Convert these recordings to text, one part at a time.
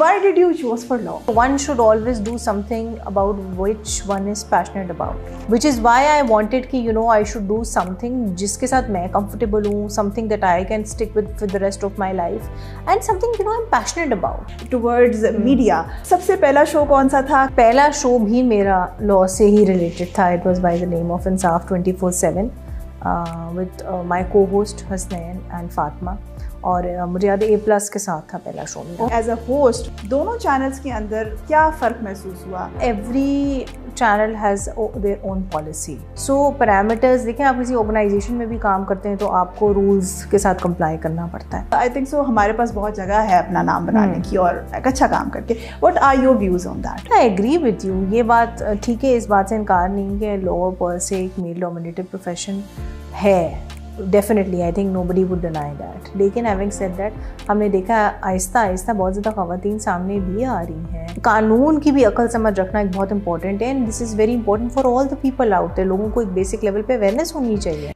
Why did you choose for law? One should always do something about which one is passionate about. Which is why I wanted कि you know I should do something जिसके I am comfortable something that I can stick with for the rest of my life and something you know I'm passionate about. Towards hmm. media. सबसे पहला show कौन सा था? पहला show भी मेरा law से ही related था. It was by the name of Insaf 24/7 uh, with uh, my co-host Hasnain and Fatma. और मुझे याद है ए प्लस के साथ था पहला शो में एज अ होस्ट दोनों चैनल्स के अंदर क्या फ़र्क महसूस हुआ every channel has their own policy so parameters देखें आप किसी ऑर्गेनाइजेशन में भी काम करते हैं तो आपको रूल्स के साथ कंप्लाई करना पड़ता है आई थिंक सो हमारे पास बहुत जगह है अपना नाम बनाने हम्म। की और एक अच्छा काम करके what are your views on that I agree with you ये बात ठीक है इस बात से इनकार नहीं है लोअर पर से एक मेल डोमिनेटेड प्रोफेशन है definitely I think nobody would deny that लेकिन हैविंग सेड दैट हमने देखा आहिस्ता आहिस्ता बहुत ज़्यादा खातन सामने भी आ रही हैं कानून की भी अकल समझ रखना एक बहुत इंपॉर्टेंट है and this is very important for all the people out है लोगों को एक बेसिक लेवल पर अवेयरनेस होनी चाहिए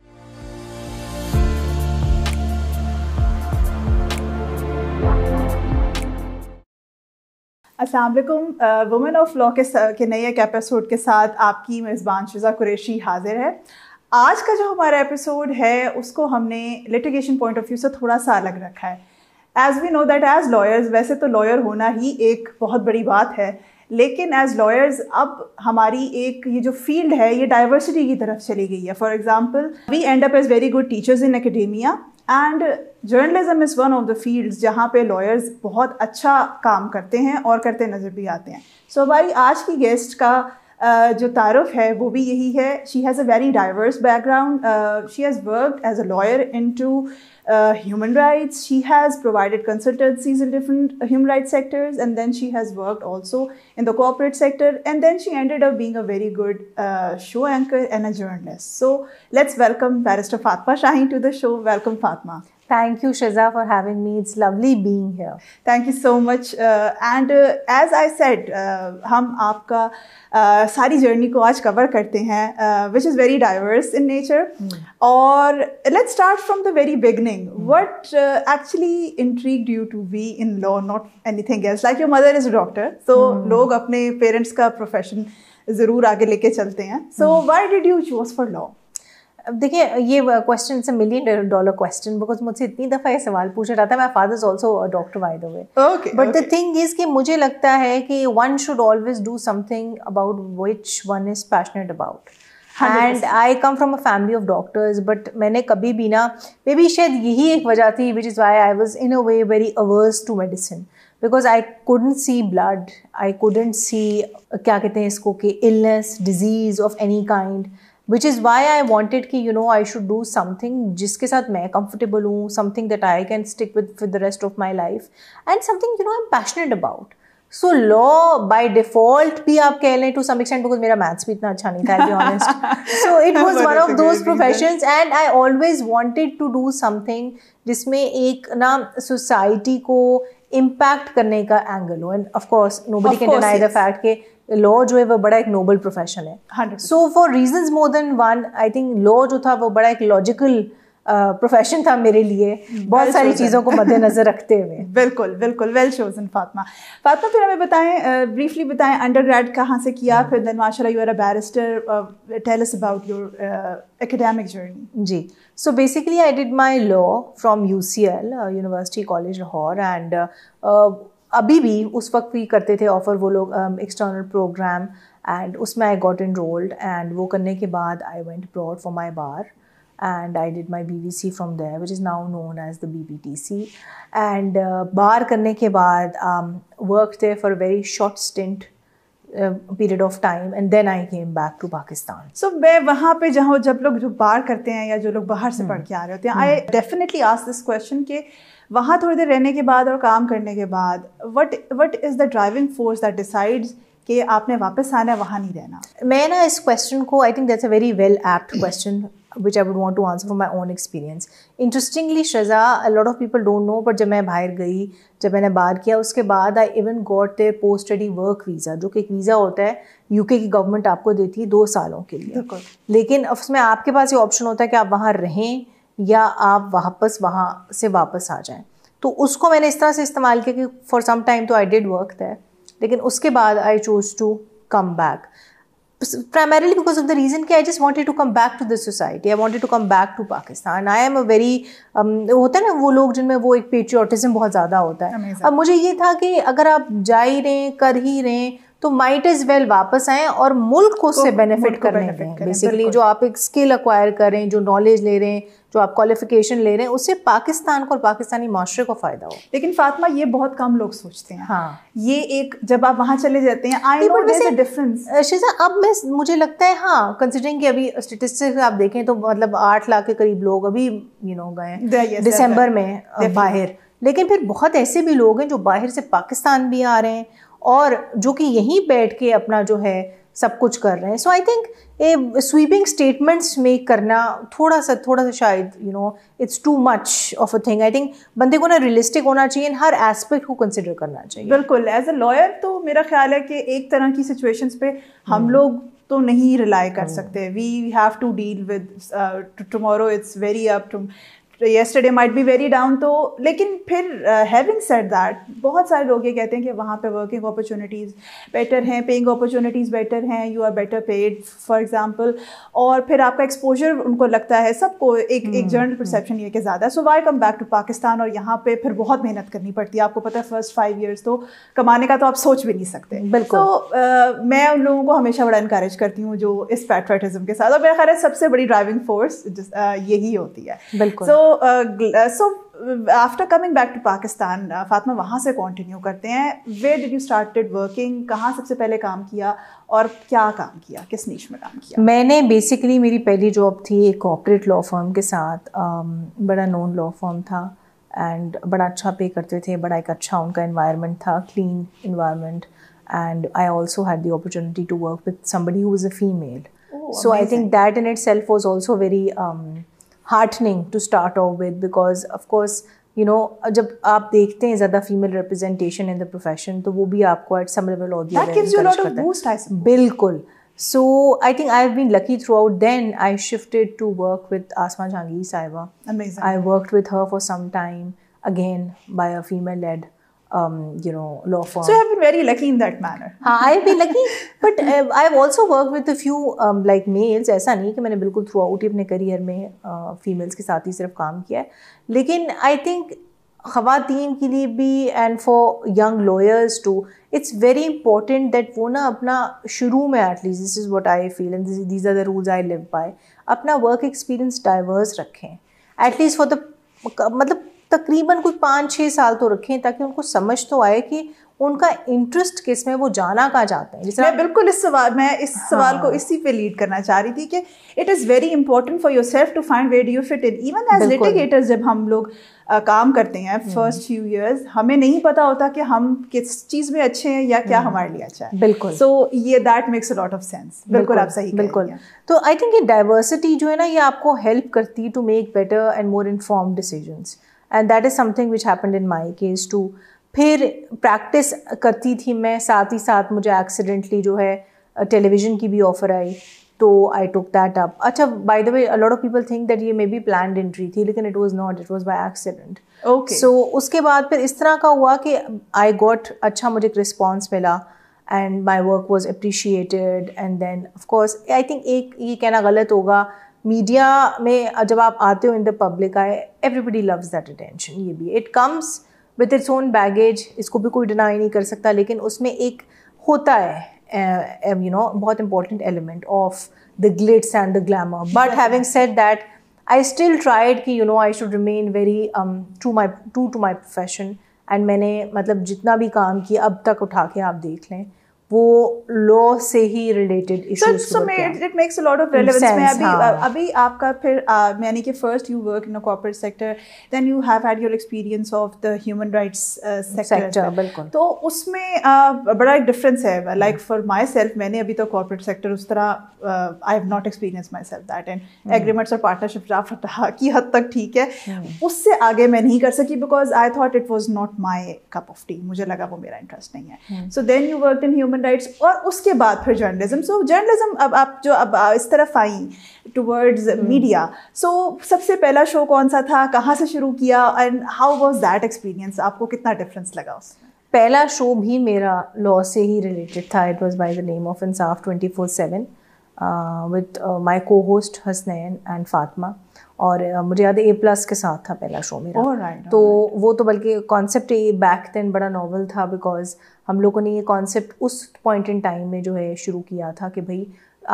असलम वुमेन ऑफ लॉ के, के नए एक एपिसोड के साथ आपकी मेज़बान शुजा कुरेशी हाजिर है आज का जो हमारा एपिसोड है उसको हमने लिटिगेशन पॉइंट ऑफ व्यू से थोड़ा सा अलग रखा है as we know that as lawyers वैसे तो लॉयर होना ही एक बहुत बड़ी बात है लेकिन एज लॉयर्स अब हमारी एक ये जो फील्ड है ये डाइवर्सिटी की तरफ चली गई है for example we end up as very good teachers in academia and journalism is one of the fields जहाँ पे लॉयर्स बहुत अच्छा काम करते हैं और करते नज़र भी आते हैं सो so, हमारी आज की गेस्ट का जो तारफ़ है वो भी यही है she has a very diverse background she has work as a lawyer in to human rights she has provided consultancies in different human right sectors and then she has work also in the corporate sector and then she ended up being a very good show anchor and a journalist so let's welcome barrister Fatima Shaheen to the show welcome Fatima Thank you, Shazza, for having me. It's lovely being here. Thank you so much. Uh, and uh, as I said, uh, हम आपका सारी journey को आज cover करते हैं, which is very diverse in nature. Hmm. और let's start from the very beginning. Hmm. What actually intrigued you to be in law, not anything else? Like your mother is a doctor, so mm. लोग अपने parents का profession ज़रूर आगे लेके चलते हैं. So hmm. why did you choose for law? अब देखिए ये क्वेश्चन uh, से मिलियन डॉलर क्वेश्चन बिकॉज मुझसे इतनी दफ़ा ये सवाल पूछा जाता है my father is also doctor by the way but the thing is कि मुझे लगता है कि one should always do something about which one is passionate about and I come from a family of doctors but मैंने कभी भी ना may be शायद यही एक वजह थी which is why I was in a way very averse to medicine because I couldn't see blood I couldn't see क्या कहते हैं इसको कि illness disease of any kind which is why I wanted कि you know I should do something जिसके साथ मैं comfortable हूँ something that I can stick with for the rest of my life and something you know I am passionate about so law by default भी आप कह लें to some extent because मेरा maths भी इतना अच्छा नहीं था honest so it was one of those profession and I always wanted to do something जिसमें एक ना सोसाइटी को इम्पैक्ट करने का एंगल हो and of course nobody can deny the fact के लॉ जो है वो बड़ा एक नोबल प्रोफेशन है so for reasons more than one I think law जो था वो बड़ा एक लॉजिकल प्रोफेशन uh, था मेरे लिए hmm. बहुत सारी चीज़ों को मद्देनजर रखते हुए बिल्कुल बिल्कुल वेल शोजन फातमा फातमा फिर हमें बताएं ब्रीफली uh, बताएं अंडर ग्रेड कहाँ से किया hmm. फिर देन माशा you are a barrister tell us about your academic journey जी so basically I did my law from U C L university college Lahore and अभी भी उस वक्त भी करते थे ऑफर वो लोग एक्सटर्नल प्रोग्राम एंड उसमें I got enrolled and वो करने के बाद I went abroad for my bar and I did my B B C from there which is now known as the B B T C and bar करने के बाद work there for very short stint period of time and then I came back to Pakistan so मैं वहाँ पर जहाँ जब लोग जो बार करते हैं या जो लोग बाहर से पढ़ हम्म। के आ रहे होते हैं I definitely ask this question के वहाँ थोड़ी देर रहने के बाद और काम करने के बाद what what is the driving force that decides कि आपने वापस आना है वहाँ नहीं रहना मैं ना इस क्वेश्चन को I think that's a very well apt question which I would want to answer for my own experience interestingly Shaza a lot of people don't know, जब मैं बाहर गई जब मैंने बाहर किया उसके बाद I even got their post study work visa जो कि एक वीज़ा होता है यूके की गवर्नमेंट आपको देती है दो सालों के लिए लेकिन उसमें आपके पास ये ऑप्शन होता है कि आप वहाँ रहें या आप वापस वहाँ से वापस आ जाएं तो उसको मैंने इस तरह से इस्तेमाल किया कि फॉर सम टाइम तो आई डिड वर्क दैट लेकिन उसके बाद I choose to come back primarily because of the reason कि I just wanted to come back to this society I wanted to come back to Pakistan I am a very होता है ना वो लोग जिनमें वो एक पेट्रियाटिज़म बहुत ज़्यादा होता है Amazing. अब मुझे ये था कि अगर आप जा ही रहे कर ही रहे तो माइट इज़ वेल वापस आएँ और मुल्क को उससे बेनिफिट कर रहे हैं बेसिकली जो आप एक स्किल अक्वायर करें जो नॉलेज ले रहे हैं जो आप क्वालिफिकेशन ले रहे हैं उससे पाकिस्तान को और पाकिस्तानी माशरे को फ़ायदा हो लेकिन फातिमा ये बहुत कम लोग सोचते हैं हाँ ये एक जब आप वहाँ चले जाते हैं आई नो वैसे डिफरेंस शीजा अब मैं मुझे लगता है हाँ कंसिडरिंग कि अभी स्टेटिस्टिक्स आप देखें तो मतलब आठ लाख के करीब लोग अभी यू नो गए दिसंबर में बाहर लेकिन फिर बहुत ऐसे भी लोग हैं जो बाहर से पाकिस्तान भी आ रहे हैं और जो कि यहीं बैठ के अपना जो है सब कुछ कर रहे हैं so I think a sweeping statements make करना थोड़ा सा थोड़ा सा शायद you know it's too much of a thing I think बंदे को ना रियलिस्टिक होना चाहिए हर एस्पेक्ट को कंसिडर करना चाहिए बिल्कुल एज अ लॉयर तो मेरा ख्याल है कि एक तरह की सिचुएशंस पे हम हम्म। लोग तो नहीं रिलाई कर हम्म। सकते we have to deal with tomorrow it's very up yesterday might be very down तो लेकिन फिर हैविंग सेट दैट बहुत सारे लोग ये कहते हैं कि वहाँ पे वर्किंग अपॉर्चुनिटीज़ बेटर हैं पेइंग अपॉर्चुनिटीज़ बेटर हैं you are better paid for example और फिर आपका एक्सपोजर उनको लगता है सबको एक एक जनरल हम्म, परसेप्शन हम्म। ये कि ज़्यादा so why come back to Pakistan और यहाँ पे फिर बहुत मेहनत करनी पड़ती है आपको पता है फर्स्ट फाइव ईयर्स तो कमाने का तो आप सोच भी नहीं सकते बिल्कुल तो मैं उन लोगों को हमेशा बड़ा इंकरेज करती हूँ जो इस पैट्रेटिज़म के साथ और मेरा ख्याल सबसे बड़ी ड्राइविंग फोर्स uh, यही होती है बिल्कुल so so, so after coming back to Pakistan to वहाँ से continue करते हैं. Where did you started working कहाँ सबसे पहले काम किया और क्या काम किया? किस नीच में काम किया? मैंने बेसिकली मेरी पहली जॉब थी एक कॉपरेट लॉ फॉर्म के साथ. Um, बड़ा नॉन लॉ फॉर्म था एंड बड़ा अच्छा पे करते थे बड़ा एक अच्छा उनका इन्वायरमेंट था clean environment and I also had the opportunity to work with somebody who is a female so I think that in itself was also very heartening to start off with because of course you know जब आप देखते हैं ज्यादा female representation in the profession तो वो भी आपको at some level और बिल्कुल so I think I have been lucky through then I shifted to work with Asma Jahangir Sahiba I worked with her for some time again by a female led um, you know, law firm. So I've been very lucky in that manner. हाँ I've been lucky, but uh, I've also worked with a few um, like males. ऐसा नहीं कि मैंने बिल्कुल through out ही अपने career में females uh, के साथ ही सिर्फ काम किया है लेकिन आई थिंक ख़वातीन के लिए भी and for young lawyers too it's very important that वो ना अपना शुरू में at least this is what I feel and these are the rules I live by अपना वर्क एक्सपीरियंस डाइवर्स रखें एटलीस्ट फॉर द मतलब तकरीबन कोई पाँच छः साल तो रखें ताकि उनको समझ तो आए कि उनका इंटरेस्ट किस में वो जाना कहाँ जाते हैं मैं बिल्कुल इस सवाल मैं इस हाँ। सवाल को हाँ। इसी पे लीड करना चाह रही थी कि it is very important for yourself to find where you fit in even as litigators जब हम लोग आ, काम करते हैं फर्स्ट फ्यू ईयर्स हमें नहीं पता होता कि हम किस चीज़ में अच्छे हैं या क्या हम्म। हमारे लिए अच्छा है बिल्कुल सो ये that makes a lot of sense बिल्कुल आप सही बिल्कुल तो आई थिंक ये डाइवर्सिटी जो है ना ये आपको हेल्प करती है to make better and more inform decisions and that is something which happened in my case too फिर प्रैक्टिस करती थी मैं साथ ही साथ मुझे एक्सीडेंटली जो है टेलीविज़न की भी ऑफ़र आई तो आई टुक दैट अप अच्छा by the way a lot of people think that ये मे बी प्लान एंट्री थी लेकिन it was not it was by accident okay so उसके बाद फिर इस तरह का हुआ कि आई गॉट अच्छा मुझे एक रिस्पॉन्स मिला and my work was appreciated and then of course I think एक ये कहना गलत होगा मीडिया में जब आप आते हो in the public I everybody loves that attention ये भी it comes with its own baggage इसको भी कोई डिनाई नहीं कर सकता लेकिन उसमें एक होता है यू नो बहुत important element of the glitz and the glamour but having set that I still tried कि you know I should remain very to my to to my profession and मैंने मतलब जितना भी काम किया अब तक उठा के आप देख लें वो लॉ से ही related it makes a lot of relevance मैं अभी अभी आपका फिर यानी कि first you work in a corporate sector then you have had your experience of the human rights sector बिल्कुल तो उसमें बड़ा एक डिफरेंस है लाइक फॉर माई सेल्फ मैंने अभी तो कॉर्पोरेट सेक्टर उस तरह I have not experience myself that and agreements और पार्टनरशिप ड्राफ्ट की हद तक ठीक है हम्म। उससे आगे मैं नहीं कर सकी because I thought it was not my cup of tea मुझे लगा वो मेरा इंटरेस्ट नहीं है so then you work in human human rights और उसके बाद फिर जर्नलिज्म सो जर्नलिज्म अब आप जो अब इस तरफ आई टूवर्ड्स मीडिया सो सबसे पहला शो कौन सा था कहाँ से शुरू किया and how was that experience आपको कितना डिफरेंस लगा उसमें पहला शो भी मेरा लॉ से ही रिलेटेड था it was by the name of Insaf twenty four seven with my co host Hasnain and Fatima और मुझे याद है ए प्लस के साथ था पहला शो मेरा all right, all तो right. वो तो बल्कि कॉन्सेप्ट बैक देन बड़ा नॉवल था बिकॉज हम लोगों ने ये कॉन्सेप्ट उस पॉइंट इन टाइम में जो है शुरू किया था कि भाई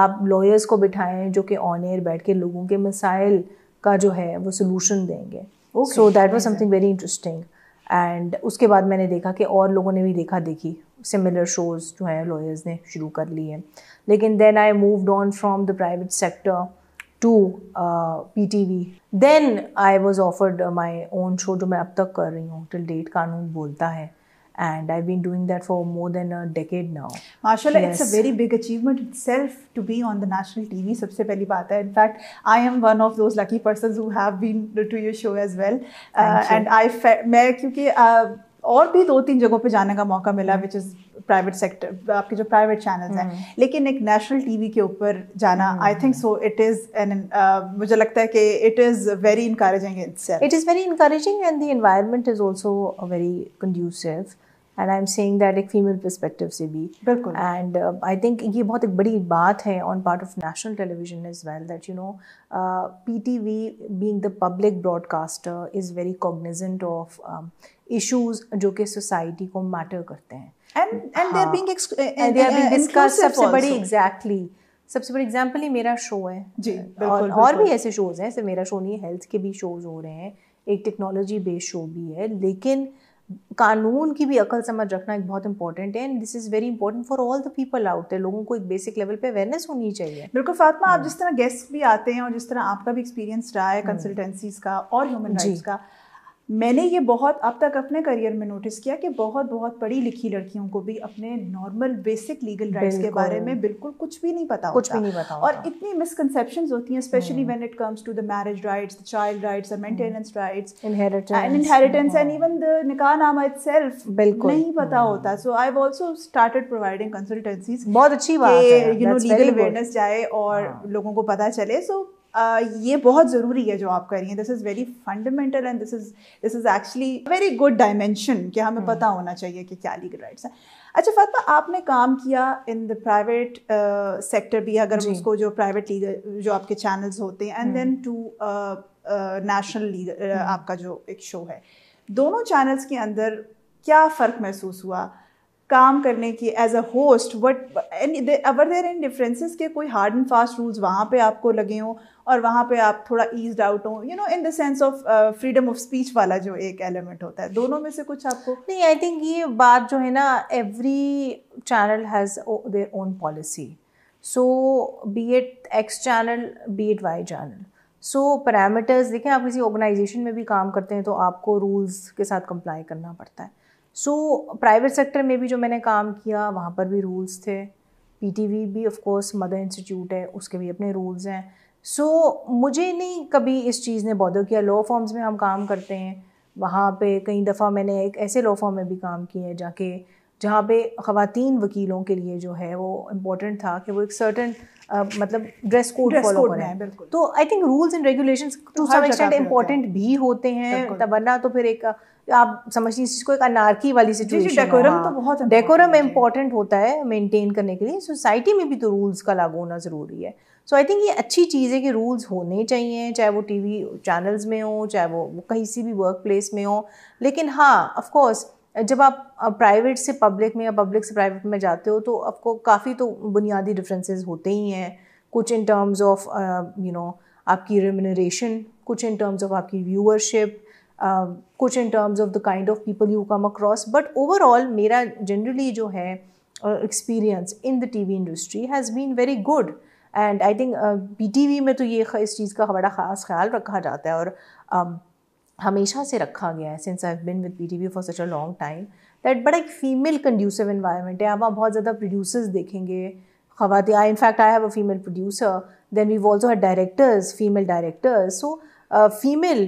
आप लॉयर्स को बिठाएं जो कि ऑन एयर बैठ के लोगों के मसाइल का जो है वो सोल्यूशन देंगे so that was something very interesting and उसके बाद मैंने देखा कि और लोगों ने भी देखा देखी सिमिलर शोज़ जो हैं लॉयर्स ने शुरू कर लिए लेकिन then I moved on from the private sector to uh, PTV. Then I was offered uh, my own show जो मैं अब तक कर रही हूँ till date कानून बोलता है and I've been doing that for more than a decade now. Mashallah, yes. it's a very big achievement itself to be on the national TV. सबसे पहली बात है. In fact, I am one of those lucky persons who have been to your show as well. Uh, and I मैं क्योंकि और भी दो तीन जगहों पे जाने का मौका मिला विच इज़ प्राइवेट सेक्टर आपके जो प्राइवेट चैनल्स हैं हम्म। लेकिन एक नेशनल टीवी के ऊपर जाना I think so it is an मुझे लगता है कि it is very encouraging it is very encouraging and the environment is also very conducive and I am saying that एक फीमेल परस्पेक्टिव से भी बिल्कुल एंड आई थिंक ये बहुत एक बड़ी बात है on part of national television is well that you know P T V being the public broadcaster is very cognizant of issues जो कि सोसाइटी को मैटर करते हैं and and they are being सबसे बड़ी एग्जैक्टली सबसे बड़ी एग्जाम्पल ही मेरा शो है जी और, और भी ऐसे शोज़ हैं मेरा शो नहीं हेल्थ के भी शोज़ हो रहे हैं एक टेक्नोलॉजी बेस्ड शो भी है लेकिन कानून की भी अकल समझ रखना एक बहुत इंपॉर्टेंट है and this is very important for all the people out है लोगों को एक बेसिक लेवल पे अवेयरनेस होनी चाहिए बिल्कुल फातिमा आप हाँ. जिस तरह गेस्ट भी आते हैं और जिस तरह आपका भी एक्सपीरियंस रहा है कंसल्टेंसीज हाँ. का और ह्यूमन राइट्स का मैंने ये बहुत अब तक अपने करियर में नोटिस किया कि बहुत बहुत पढ़ी लिखी लड़कियों को भी अपने नॉर्मल बेसिक लीगल राइट्स के बारे में बिल्कुल कुछ भी नहीं पता कुछ होता। भी नहीं पता और होता। इतनी मिसकनसेप्शन होती हैं especially when it comes to the marriage rights the child rights और maintenance rights and inheritance and even the nikahnama itself बिल्कुल नहीं पता हम्म। होता so I also also started providing consultancies बहुत अच्छी बात है यू नो लीगल अवेयरनेस जाए और हाँ। लोगों को पता चले सो ये बहुत ज़रूरी है जो आप कर रही हैं this is very fundamental and this is this is actually very good dimension कि हमें हम्म। पता होना चाहिए कि क्या लीगल राइट्स हैं अच्छा फातमा आपने काम किया इन द प्राइवेट सेक्टर भी अगर उसको जो प्राइवेट लीगल जो आपके चैनल्स होते हैं and then to national legal आपका जो एक शो है दोनों चैनल्स के अंदर क्या फ़र्क महसूस हुआ काम करने की as a host what are there in differences के कोई हार्ड एंड फास्ट रूल्स वहाँ पे आपको लगे हों और वहाँ पे आप थोड़ा ईज आउट हो you know in the sense of freedom of speech वाला जो एक एलिमेंट होता है दोनों में से कुछ आपको नहीं आई थिंक ये बात जो है ना every channel has their own policy so be at X channel be at Y channel so parameters देखें आप किसी ऑर्गेनाइजेशन में भी काम करते हैं तो आपको रूल्स के साथ कंप्लाई करना पड़ता है सो प्राइवेट सेक्टर में भी जो मैंने काम किया वहाँ पर भी रूल्स थे पी टी वी भी ऑफकोर्स मदर इंस्टीट्यूट है उसके भी अपने रूल्स हैं सो so, मुझे नहीं कभी इस चीज़ ने बॉदर किया लॉ फॉर्म्स में हम काम करते हैं वहाँ पे कई दफ़ा मैंने एक ऐसे लॉ फॉर्म में भी काम किए जाके जहाँ पे ख़वातीन वकीलों के लिए जो है वो इम्पोर्टेंट था कि वो एक सर्टन Uh, मतलब ड्रेस कोड फॉलो करें तो I think rules and regulations to some extent important भी होते हैं वरना तो फिर एक आप समझती इस चीज़ को एक अनारकी वाली सिचुएशन डेकोरम हाँ। तो बहुत डेकोरम इम्पोर्टेंट होता है मेनटेन करने के लिए सोसाइटी में भी तो रूल्स का लागू होना ज़रूरी है सो आई थिंक ये अच्छी चीज़ है कि रूल्स होने चाहिए चाहे वो टीवी चैनल्स में हो चाहे वो, वो कहीं सी भी वर्क प्लेस में हो लेकिन हाँ ऑफकोर्स जब आप प्राइवेट से पब्लिक में या पब्लिक से प्राइवेट में जाते हो तो आपको काफ़ी तो बुनियादी डिफरेंसेस होते ही हैं कुछ in terms of you know आपकी रेमिनरेशन कुछ इन टर्म्स ऑफ आपकी व्यूअरशिप कुछ in terms of the kind of people you come across but overall मेरा जनरली जो है experience in the T V industry has been very good and I think P T V में तो ये इस चीज़ का बड़ा ख़ास ख्याल रखा जाता है और हमेशा से रखा गया है since I been with P T V for such a long time that बड़ा एक फीमेल कंड्यूसिव इन्वायरमेंट है आप वहाँ बहुत ज़्यादा प्रोड्यूसर्स देखेंगे खवाती I in fact I have a female producer then we also had directors female directors so female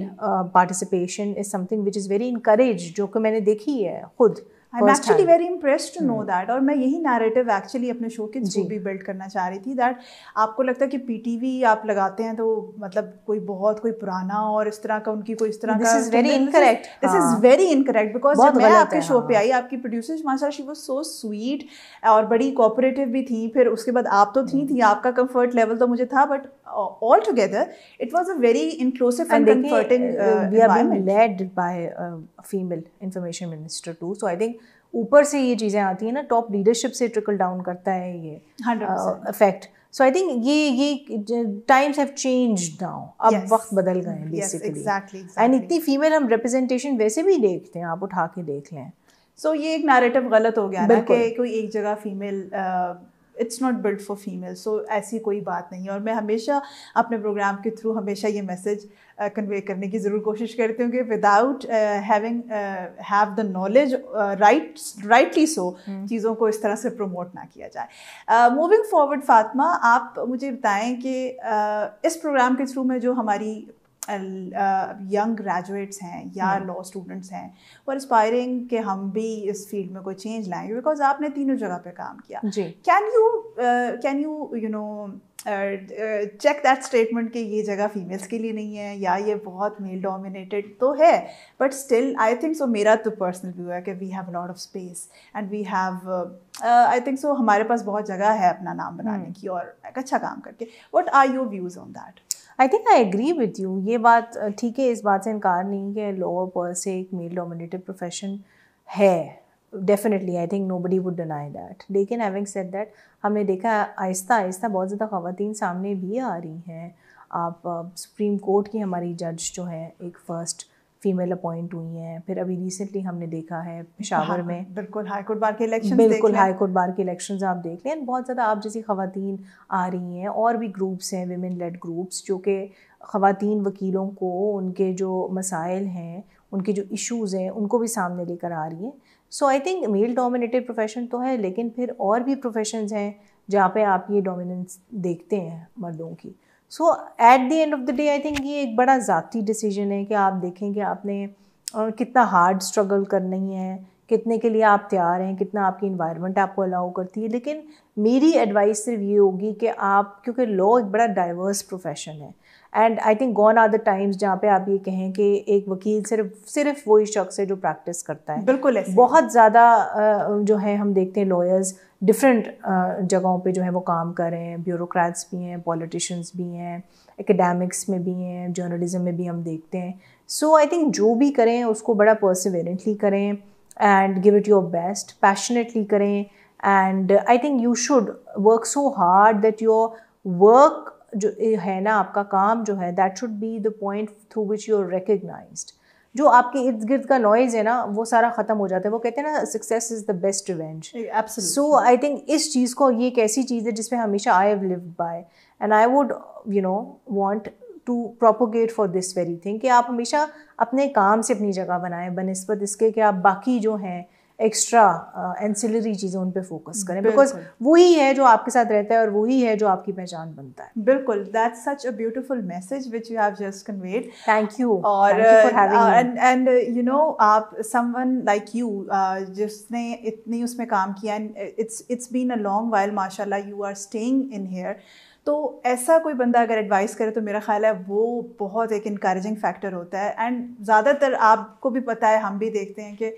participation is something which is very increase जो कि मैंने देखी है खुद I am actually very impress to know that और मैं यही narrative actually अपने शो के थ्रू भी बिल्ड करना चाह रही थी दैट आपको लगता है कि पीटीवी आप लगाते हैं तो मतलब कोई बहुत कोई पुराना और इस तरह का उनकी कोई इस तरह this is very incorrect this is very incorrect because जब मैं आपके शो पे हाँ। आई आपकी प्रोड्यूसर माशा शी वो सो स्वीट और बड़ी कोऑपरेटिव भी थी फिर उसके बाद आप तो थी हम्म। थी आपका कम्फर्ट लेवल तो मुझे था but altogether it was a very inclusive and comforting we are led by female information minister too so I think ऊपर से ये चीज़ें आती हैं ना टॉप लीडरशिप से ट्रिकल डाउन करता है ये इफेक्ट सो आई थिंक ये ये टाइम्स हैव चेंज नाउ अब yes. वक्त बदल गए हैं बेसिकली एंड इतनी फीमेल हम रिप्रेजेंटेशन वैसे भी देखते हैं आप उठा के देख लें सो so, ये एक नैरेटिव गलत हो गया ना कि कोई एक जगह female it's not build for female so ऐसी कोई बात नहीं है और मैं हमेशा अपने प्रोग्राम के थ्रू हमेशा ये मैसेज कन्वे uh, करने की ज़रूर कोशिश करती हूँ कि without having have the knowledge right rightly so चीज़ों को इस तरह से प्रमोट ना किया जाए मूविंग फॉरवर्ड फातमा आप मुझे बताएं कि uh, इस प्रोग्राम के थ्रू में जो हमारी यंग ग्रेजुएट्स uh, हैं या लॉ hmm. स्टूडेंट्स हैं और इंस्पायरिंग कि हम भी इस फील्ड में कोई चेंज लाएंगे बिकॉज आपने तीनों जगह पे काम किया can you can you you know check that statement कि ये जगह फीमेल्स के लिए नहीं है या ये बहुत मेल डोमिनेटेड तो है but still I think so मेरा तो पर्सनल व्यू है कि we have lot of space and we have I think so हमारे पास बहुत जगह है अपना नाम बनाने hmm. की और एक अच्छा काम करके what are your views on that I think I agree with you ये बात ठीक है इस बात से इनकार नहीं कि लोअर पर्स से एक मेल डोमिनेटेड प्रोफेशन है definitely I think nobody would deny that लेकिन हैविंग सेट दैट हमने देखा आहिस्ता आहिस्ता बहुत ज़्यादा खातन सामने भी आ रही हैं आप सुप्रीम कोर्ट की हमारी जज जो है एक फ़र्स्ट फीमेल अपॉइंट हुई हैं फिर अभी रिसेंटली हमने देखा है पेशावर हाँ, हाँ, में बिल्कुल हाई कोर्ट बार के इलेक्शन बिल्कुल हाई कोर्ट बार के इलेक्शन आप देख लें बहुत ज़्यादा आप जैसी खातन आ रही हैं और भी ग्रुप्स हैं वेमेन लेड ग्रुप्स जो कि खातन वकीलों को उनके जो मसाइल हैं उनके जो इशूज़ हैं उनको भी सामने लेकर आ रही हैं so I think male dominated profession तो है लेकिन फिर और भी प्रोफेशन हैं जहाँ पे आप ये डोमिनेंस देखते हैं मर्दों की so at the end of the day I think ये एक बड़ा ज़ाती डिसीजन है कि आप देखें कि आपने और कितना हार्ड स्ट्रगल करनी है कितने के लिए आप तैयार हैं कितना आपकी इन्वायरमेंट आपको अलाउ करती है लेकिन मेरी एडवाइस सिर्फ ये होगी कि आप क्योंकि लॉ एक बड़ा डाइवर्स प्रोफेशन है and I think gone are the times जहाँ पे आप ये कहें कि एक वकील सिर्फ सिर्फ वही शख्स है जो प्रैक्टिस करता है बिल्कुल बहुत ज़्यादा जो है हम देखते हैं लॉयर्स डिफरेंट जगहों पे जो है वो काम कर रहे हैं ब्यूरोक्रेट्स भी हैं पॉलिटिशियंस भी हैं एकेडमिक्स में भी हैं जर्नलिज्म में भी हम देखते हैं सो आई थिंक जो भी करें उसको बड़ा पर्सिवेरेंटली करें and give it your best passionately करें and I think you should work so hard that your work जो है ना आपका काम जो है that should be the point through which you are recognise जो आपके इर्द गिर्द का नॉइज है ना वो सारा खत्म हो जाता है वो कहते हैं ना success is the best revenge so I think इस चीज़ को ये एक ऐसी चीज़ है जिसमें हमेशा I have live by and I would you know want to propagate for this very thing कि आप हमेशा अपने काम से अपनी जगह बनाएं बनस्पत इसके कि आप बाकी जो हैं एक्स्ट्रा एंसिलरी uh, चीज़ें उन पर फोकस करें बिकॉज वही है जो आपके साथ रहता है और वही है जो आपकी पहचान बनता है बिल्कुल that such a beautiful message which you have just conveyed thank you और एंड यू नो आप समवन लाइक यू जिसने इतनी उसमें काम किया and it's it's been a long while माशाल्लाह you are staying in here तो ऐसा कोई बंदा अगर एडवाइस करे तो मेरा ख्याल है वो बहुत एक इनक्रेजिंग फैक्टर होता है एंड ज़्यादातर आपको भी पता है हम भी देखते हैं कि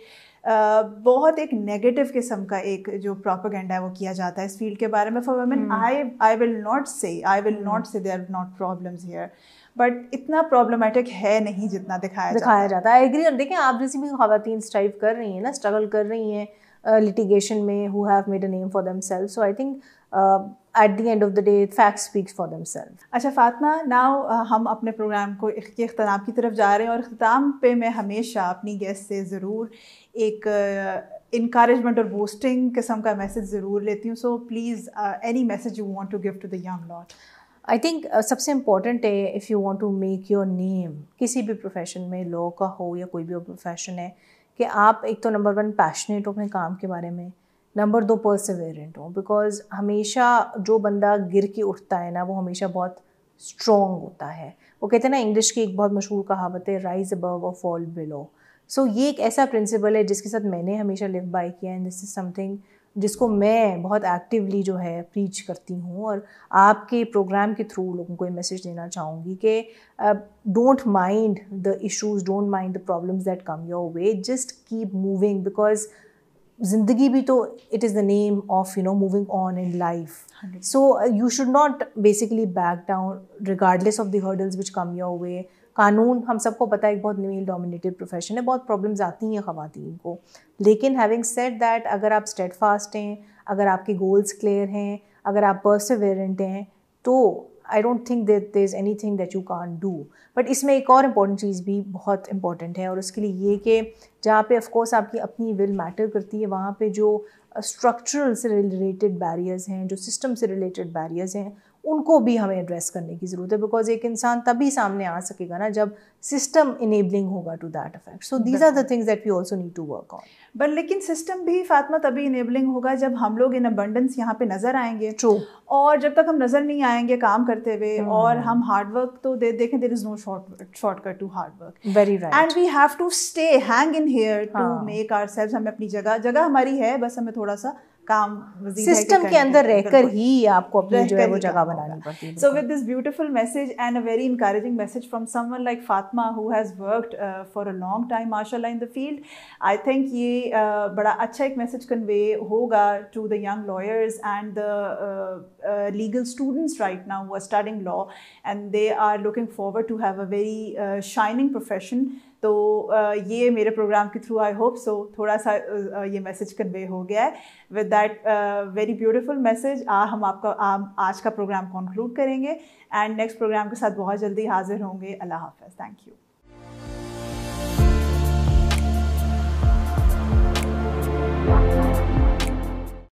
बहुत एक नेगेटिव किस्म का एक जो प्रोपोगेंडा है वो किया जाता है इस फील्ड के बारे में for women I I will not say I will not say there not problems here but इतना प्रॉब्लमेटिक है नहीं जितना दिखाया दिखाया जाता है आई एग्री और देखें आप जैसी भी खातन स्ट्राइव कर रही हैं ना स्ट्रगल कर रही हैं लिटिगेशन में who have made a name for them self so I think at the end of the day fact speaks for them अच्छा फातिमा नाव uh, हम अपने प्रोग्राम को के अख्ताम की तरफ जा रहे हैं और अख्ताम पे मैं हमेशा अपनी गेस्ट से ज़रूर एक इंक्रेजमेंट uh, और बोस्टिंग किस्म का मैसेज ज़रूर लेती हूँ so please any message you want to give to the young lot I think सबसे इम्पॉर्टेंट है if you want to make your name किसी भी प्रोफेशन में लॉ का हो या कोई भी प्रोफेशन है कि आप एक तो नंबर वन पैशनेट हो अपने काम के बारे में नंबर दो परसिवेरेंट हो बिकॉज हमेशा जो बंदा गिर के उठता है ना वो हमेशा बहुत स्ट्रॉन्ग होता है वो कहते हैं ना इंग्लिश की एक बहुत मशहूर कहावत है राइज अबव और फॉल बिलो सो ये एक ऐसा प्रिंसिपल है जिसके साथ मैंने हमेशा लिव बाय किया एंड दिस इज़ समथिंग जिसको मैं बहुत एक्टिवली जो है प्रीच करती हूँ और आपके प्रोग्राम के थ्रू लोगों को ये मैसेज देना चाहूँगी कि don't mind the issues don't mind the problems that come your way just keep moving because जिंदगी भी तो it is the name of you know moving on in life so you should not basically back down regardless of the hurdles which come your way कानून हम सबको पता है एक बहुत मेल डोमिनेटेड प्रोफेशन है बहुत प्रॉब्लम्स आती हैं ख़वातीन को लेकिन हैविंग सेट दैट अगर आप स्टेट फास्ट हैं अगर आपके गोल्स क्लियर हैं अगर आप परसवेरेंट हैं तो I don't think that there is anything that you can do but इसमें एक और इम्पॉर्टेंट चीज़ भी बहुत इंपॉर्टेंट है और उसके लिए ये कि जहाँ पे ऑफकोर्स आपकी अपनी विल मैटर करती है वहाँ पे जो स्ट्रक्चरल uh, से रिलेटेड बैरियर्स हैं जो सिस्टम से रिलेटेड बैरियर्स हैं उनको भी हमें एड्रेस करने की ज़रूरत है बिकॉज एक इंसान तभी सामने आ सकेगा ना जब सिस्टम इनेबलिंग होगा to that effect so these are the things that we also need to work on but लेकिन सिस्टम भी फातमा तभी इनेबलिंग होगा जब हम लोग इन अबंडेंस यहाँ पे नज़र आएंगे ट्रू और जब तक हम नज़र नहीं आएंगे काम करते हुए hmm. और हम हार्डवर्क तो दे देखें there is no short shortcut to hard work very right and we have to stay hang in here to make ourselves हमें अपनी जगह जगह हमारी है बस हमें थोड़ा सा काम सिस्टम के अंदर रहकर ही आपको अपनी जो है वो जगह बनानी पड़ती है so with this beautiful message and a very encouraging message from someone like Fatima who has worked for a long time माशाल्लाह in the field I think ये uh, बड़ा अच्छा एक मैसेज कन्वे होगा to the young lawyers and the legal students right now who are studying law and they are looking forward to have a very shining profession तो ये मेरे programme के थ्रू आई होप सो थोड़ा सा ये message convey हो गया है with that very beautiful message हम आपका आ, आज का प्रोग्राम कंक्लूड करेंगे एंड नेक्स्ट प्रोग्राम के साथ बहुत जल्दी हाजिर होंगे अल्लाह हाफ थैंक यू